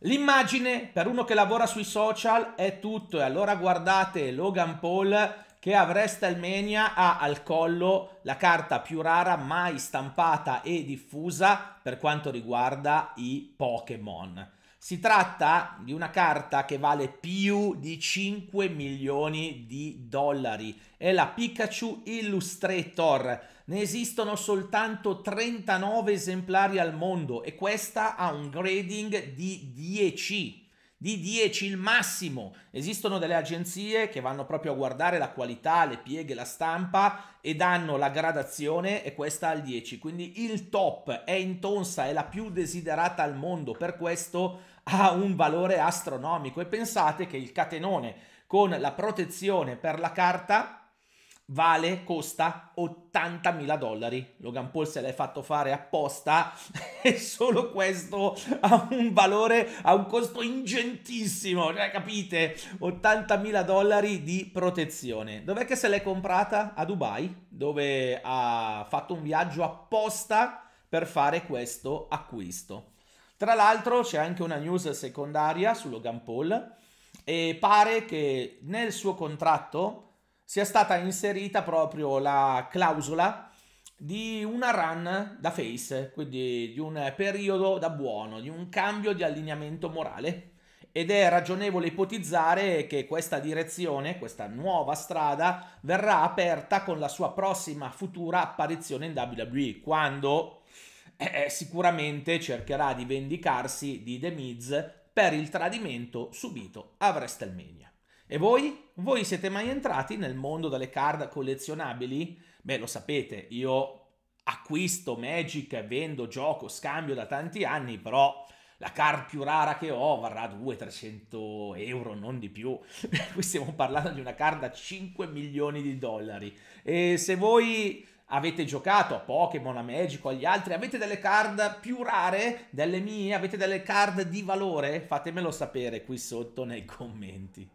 L'immagine per uno che lavora sui social è tutto e allora guardate Logan Paul che a WrestleMania ha al collo la carta più rara mai stampata e diffusa per quanto riguarda i Pokémon. Si tratta di una carta che vale più di 5 milioni di dollari. È la Pikachu Illustrator. Ne esistono soltanto 39 esemplari al mondo e questa ha un grading di 10 di 10 il massimo. Esistono delle agenzie che vanno proprio a guardare la qualità, le pieghe, la stampa e danno la gradazione e questa al 10. Quindi il top è in tonsa, è la più desiderata al mondo, per questo ha un valore astronomico e pensate che il catenone con la protezione per la carta vale, costa 80.000 dollari. Logan Paul se l'hai fatto fare apposta e solo questo ha un valore, ha un costo ingentissimo, cioè capite? 80.000 dollari di protezione. Dov'è che se l'è comprata? A Dubai, dove ha fatto un viaggio apposta per fare questo acquisto. Tra l'altro c'è anche una news secondaria su Logan Paul e pare che nel suo contratto sia stata inserita proprio la clausola di una run da face, quindi di un periodo da buono, di un cambio di allineamento morale. Ed è ragionevole ipotizzare che questa direzione, questa nuova strada, verrà aperta con la sua prossima futura apparizione in WWE, quando eh, eh, sicuramente cercherà di vendicarsi di The Miz per il tradimento subito a WrestleMania. E voi? Voi siete mai entrati nel mondo delle card collezionabili? Beh, lo sapete, io acquisto Magic, vendo, gioco, scambio da tanti anni, però la card più rara che ho varrà 200-300 euro, non di più. Qui stiamo parlando di una card da 5 milioni di dollari. E se voi avete giocato a Pokémon, a Magic o agli altri, avete delle card più rare delle mie, avete delle card di valore? Fatemelo sapere qui sotto nei commenti.